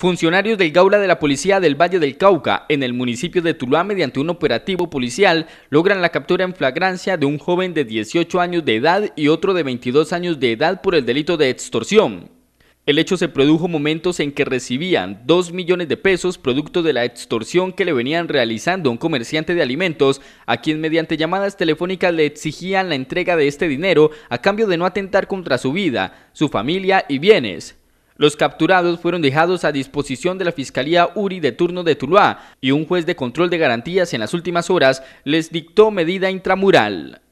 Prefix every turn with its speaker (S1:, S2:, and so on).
S1: Funcionarios del Gaula de la Policía del Valle del Cauca, en el municipio de Tuluá, mediante un operativo policial, logran la captura en flagrancia de un joven de 18 años de edad y otro de 22 años de edad por el delito de extorsión. El hecho se produjo momentos en que recibían 2 millones de pesos producto de la extorsión que le venían realizando a un comerciante de alimentos, a quien mediante llamadas telefónicas le exigían la entrega de este dinero a cambio de no atentar contra su vida, su familia y bienes. Los capturados fueron dejados a disposición de la Fiscalía URI de turno de Tuluá y un juez de control de garantías en las últimas horas les dictó medida intramural.